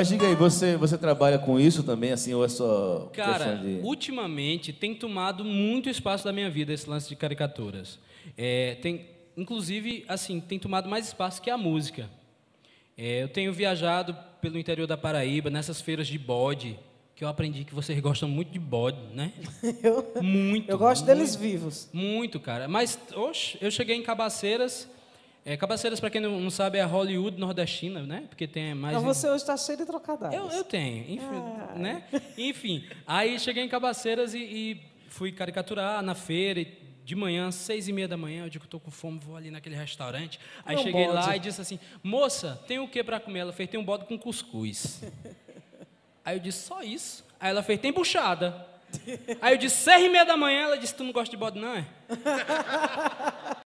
Mas diga aí, você, você trabalha com isso também, assim, ou é só. Cara, de... ultimamente tem tomado muito espaço da minha vida esse lance de caricaturas. É, tem, inclusive, assim, tem tomado mais espaço que a música. É, eu tenho viajado pelo interior da Paraíba, nessas feiras de bode, que eu aprendi que vocês gostam muito de bode, né? Eu, muito. Eu gosto muito, deles vivos. Muito, cara. Mas, oxe, eu cheguei em Cabaceiras é, Cabaceiras, para quem não sabe, é a Hollywood nordestina, né? Porque tem mais. Então você hoje está cheio de trocadilhos. Eu, eu tenho, enfim, ah. né? Enfim, aí cheguei em Cabaceiras e, e, fui caricaturar na feira. de manhã, seis e meia da manhã, eu digo, estou com fome, vou ali naquele restaurante. Aí não cheguei bode. lá e disse assim, moça, tem o que para comer? Ela fez, tem um bode com cuscuz. aí eu disse, só isso? Aí ela fez, tem buchada. Aí eu disse, seis e meia da manhã, ela disse, tu não gosta de bode não, é?